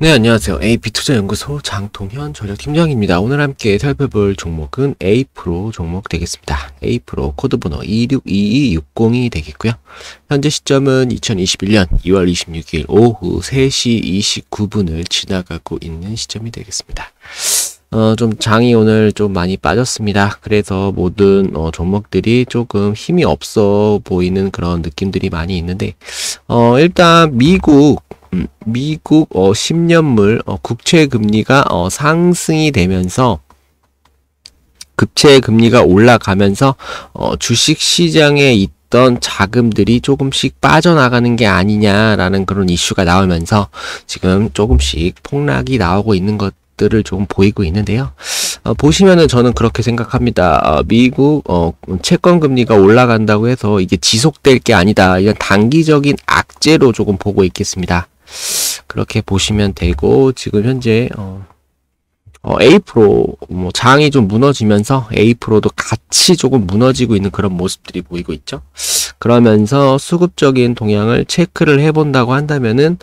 네, 안녕하세요. AP투자연구소 장통현 전략팀장입니다. 오늘 함께 살펴볼 종목은 A프로 종목 되겠습니다. A프로 코드번호 262260이 되겠고요. 현재 시점은 2021년 2월 26일 오후 3시 29분을 지나가고 있는 시점이 되겠습니다. 어, 좀 장이 오늘 좀 많이 빠졌습니다. 그래서 모든 어, 종목들이 조금 힘이 없어 보이는 그런 느낌들이 많이 있는데, 어, 일단 미국 음, 미국 어, 10년물 어, 국채 금리가 어, 상승이 되면서 급체 금리가 올라가면서 어, 주식 시장에 있던 자금들이 조금씩 빠져나가는 게 아니냐라는 그런 이슈가 나오면서 지금 조금씩 폭락이 나오고 있는 것 들을 조금 보이고 있는데요. 어, 보시면은 저는 그렇게 생각합니다. 어, 미국 어, 채권 금리가 올라간다고 해서 이게 지속될 게 아니다. 이런 단기적인 악재로 조금 보고 있겠습니다. 그렇게 보시면 되고 지금 현재 어 어, A 프로 뭐 장이 좀 무너지면서 A 프로도 같이 조금 무너지고 있는 그런 모습들이 보이고 있죠. 그러면서 수급적인 동향을 체크를 해본다고 한다면은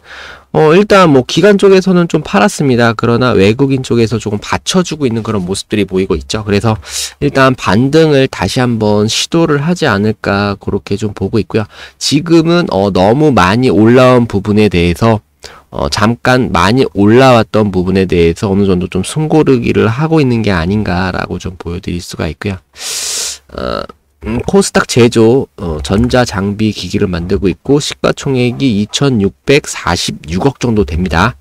어, 일단 뭐 기관 쪽에서는 좀 팔았습니다. 그러나 외국인 쪽에서 조금 받쳐주고 있는 그런 모습들이 보이고 있죠. 그래서 일단 반등을 다시 한번 시도를 하지 않을까 그렇게 좀 보고 있고요. 지금은 어, 너무 많이 올라온 부분에 대해서 어, 잠깐 많이 올라왔던 부분에 대해서 어느 정도 좀 숨고르기를 하고 있는 게 아닌가라고 좀 보여드릴 수가 있고요. 어, 음, 코스닥 제조 어, 전자 장비 기기를 만들고 있고 시가총액이 2,646억 정도 됩니다.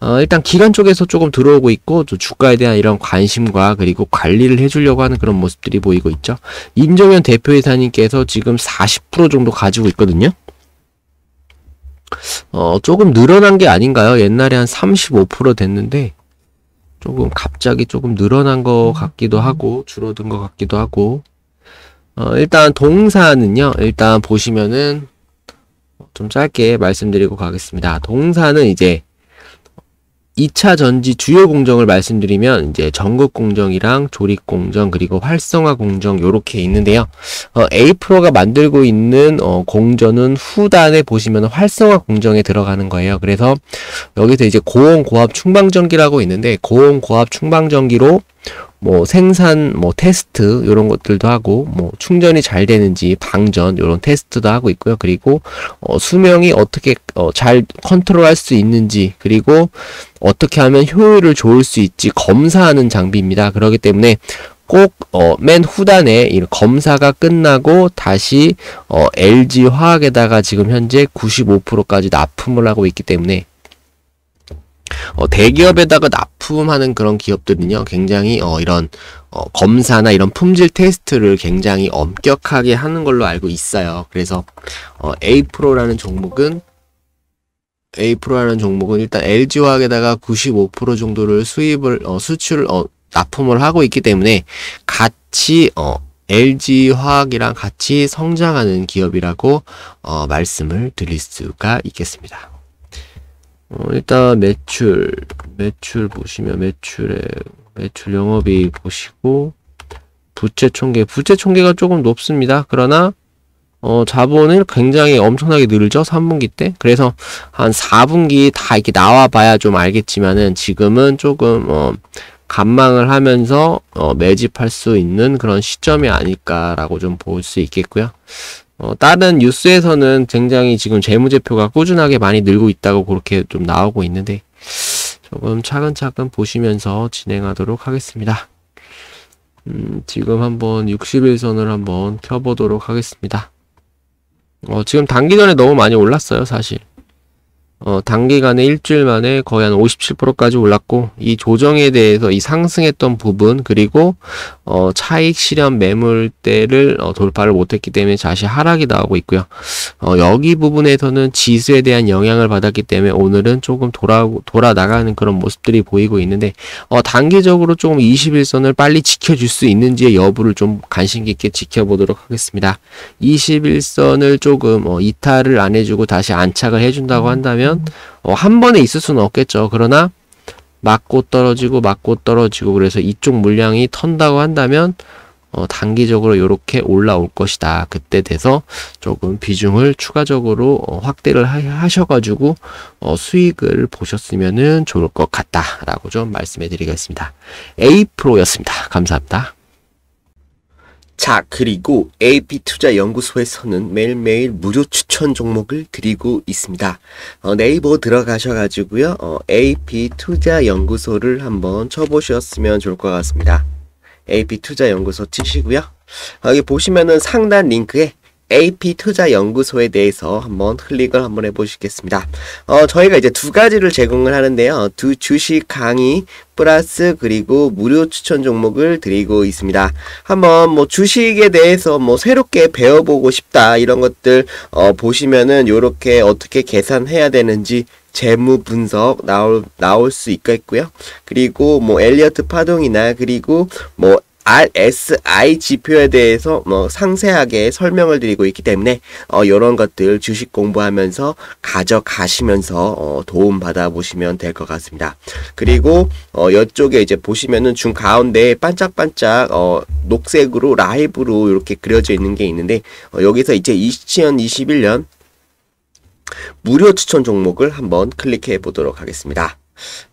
어, 일단 기관 쪽에서 조금 들어오고 있고 또 주가에 대한 이런 관심과 그리고 관리를 해주려고 하는 그런 모습들이 보이고 있죠. 임정현 대표이사님께서 지금 40% 정도 가지고 있거든요. 어, 조금 늘어난 게 아닌가요? 옛날에 한 35% 됐는데 조금 갑자기 조금 늘어난 것 음. 같기도 음. 하고 줄어든 것 같기도 하고 어, 일단 동사는요. 일단 보시면은 좀 짧게 말씀드리고 가겠습니다. 동사는 이제 2차 전지 주요 공정을 말씀드리면 이제 전극 공정이랑 조립 공정 그리고 활성화 공정 요렇게 있는데요. 어, 에프로가 만들고 있는 어, 공전은 후단에 보시면 활성화 공정에 들어가는 거예요. 그래서 여기서 이제 고온 고압 충방전기라고 있는데 고온 고압 충방전기로 뭐 생산 뭐 테스트 이런 것들도 하고 뭐 충전이 잘 되는지 방전 이런 테스트도 하고 있고요. 그리고 어, 수명이 어떻게 어, 잘 컨트롤할 수 있는지 그리고 어떻게 하면 효율을 좋을 수 있지 검사하는 장비입니다. 그러기 때문에 꼭맨 어, 후단에 검사가 끝나고 다시 어, LG 화학에다가 지금 현재 95%까지 납품을 하고 있기 때문에 어, 대기업에다가 납품 납품하는 그런 기업들은요, 굉장히 어, 이런 어, 검사나 이런 품질 테스트를 굉장히 엄격하게 하는 걸로 알고 있어요. 그래서 어, A프로라는 종목은 A프로라는 종목은 일단 LG화학에다가 95% 정도를 수입을 어, 수출 어, 납품을 하고 있기 때문에 같이 어, LG 화학이랑 같이 성장하는 기업이라고 어, 말씀을 드릴 수가 있겠습니다. 어, 일단 매출 매출 보시면 매출에 매출 영업이 보시고 부채 총계 부채 총계가 조금 높습니다. 그러나 어, 자본을 굉장히 엄청나게 늘죠 3분기 때 그래서 한 4분기 다 이렇게 나와봐야 좀 알겠지만은 지금은 조금 어, 감망을 하면서 어, 매집할 수 있는 그런 시점이 아닐까라고 좀 볼 수 있겠고요. 어, 다른 뉴스에서는 굉장히 지금 재무제표가 꾸준하게 많이 늘고 있다고 그렇게 좀 나오고 있는데 조금 차근차근 보시면서 진행하도록 하겠습니다. 음, 지금 한번 60일선을 한번 켜보도록 하겠습니다. 어, 지금 단기전에 너무 많이 올랐어요, 사실. 어, 단기간에 일주일 만에 거의 한 57%까지 올랐고 이 조정에 대해서 이 상승했던 부분 그리고 어, 차익 실현 매물대를 어, 돌파를 못했기 때문에 다시 하락이 나오고 있고요. 어, 여기 부분에서는 지수에 대한 영향을 받았기 때문에 오늘은 조금 돌아 돌아 나가는 그런 모습들이 보이고 있는데 어, 단기적으로 조금 21선을 빨리 지켜줄 수 있는지의 여부를 좀 관심 깊게 지켜보도록 하겠습니다. 21선을 조금 어, 이탈을 안 해주고 다시 안착을 해준다고 한다면 왜냐면 어, 한 번에 있을 수는 없겠죠. 그러나 맞고 떨어지고 맞고 떨어지고 그래서 이쪽 물량이 턴다고 한다면 어, 단기적으로 이렇게 올라올 것이다. 그때 돼서 조금 비중을 추가적으로 어, 확대를 하, 셔가지고 어, 수익을 보셨으면 좋을 것 같다라고 좀 말씀해 드리겠습니다. A프로였습니다. 감사합니다. 자, 그리고 AP투자연구소에서는 매일매일 무료 추천 종목을 드리고 있습니다. 어, 네이버 들어가셔가지고요. 어, AP투자연구소를 한번 쳐보셨으면 좋을 것 같습니다. AP투자연구소 치시고요. 어, 여기 보시면은 상단 링크에 AP 투자 연구소에 대해서 한번 클릭을 한번 해보시겠습니다. 어, 저희가 이제 두 가지를 제공을 하는데요. 두 주식 강의 플러스 그리고 무료 추천 종목을 드리고 있습니다. 한번 뭐 주식에 대해서 뭐 새롭게 배워보고 싶다 이런 것들 어, 보시면은 이렇게 어떻게 계산해야 되는지 재무 분석 나올 나올 수 있겠고요. 그리고 뭐 엘리어트 파동이나 그리고 뭐 RSI 지표에 대해서 뭐 상세하게 설명을 드리고 있기 때문에 어, 이런 것들 주식 공부하면서 가져가시면서 어, 도움 받아 보시면 될 것 같습니다. 그리고 어, 이쪽에 이제 보시면은 중 가운데 반짝반짝 어, 녹색으로 라이브로 이렇게 그려져 있는 게 있는데 어, 여기서 이제 2021년 무료 추천 종목을 한번 클릭해 보도록 하겠습니다.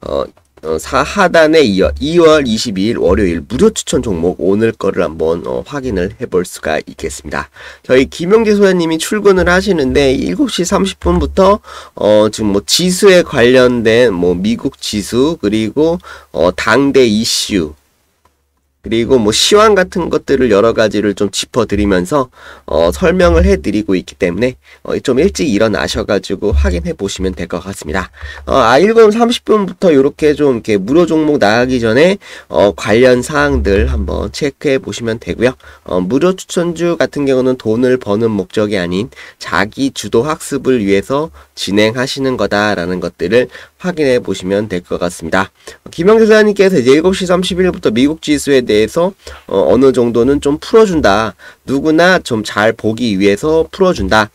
어, 어, 사 하단에 이어 2월 22일 월요일 무료 추천 종목 오늘 거를 한번 어, 확인을 해볼 수가 있겠습니다. 저희 김영재 소장님이 출근을 하시는데 7시 30분부터 어, 지금 뭐 지수에 관련된 뭐 미국 지수 그리고 어, 당대 이슈 그리고 뭐 시황 같은 것들을 여러 가지를 좀 짚어드리면서 어, 설명을 해드리고 있기 때문에 어, 좀 일찍 일어나셔가지고 확인해 보시면 될 것 같습니다. 어, 아일검 30분부터 이렇게 좀 이렇게 무료 종목 나가기 전에 어, 관련 사항들 한번 체크해 보시면 되고요. 어, 무료 추천주 같은 경우는 돈을 버는 목적이 아닌 자기 주도 학습을 위해서 진행하시는 거다라는 것들을 확인해 보시면 될 것 같습니다. 김영주 사장님께서 이제 7시 31일부터 미국 지수에 대해서 어, 어느 정도는 좀 풀어준다. 누구나 좀 잘 보기 위해서 풀어준다.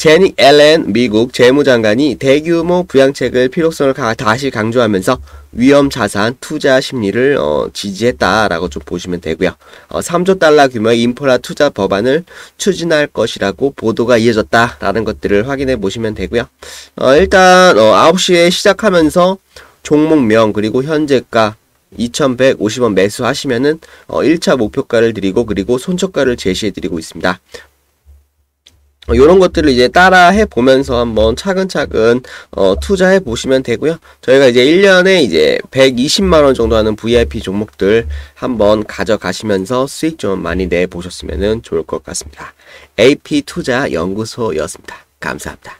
제니 앨런 미국 재무장관이 대규모 부양책을 필요성을 가, 다시 강조하면서 위험 자산 투자 심리를 어, 지지했다라고 좀 보시면 되고요. 어, 3조 달러 규모의 인프라 투자 법안을 추진할 것이라고 보도가 이어졌다라는 것들을 확인해 보시면 되고요. 어, 일단 어, 9시에 시작하면서 종목명 그리고 현재가 2150원 매수하시면은 어 1차 목표가를 드리고 그리고 손절가를 제시해 드리고 있습니다. 이런 어, 것들을 이제 따라해 보면서 한번 차근차근 어, 투자해 보시면 되고요. 저희가 이제 1년에 이제 120만 원 정도 하는 VIP 종목들 한번 가져가시면서 수익 좀 많이 내 보셨으면 좋을 것 같습니다. AP 투자 연구소였습니다. 감사합니다.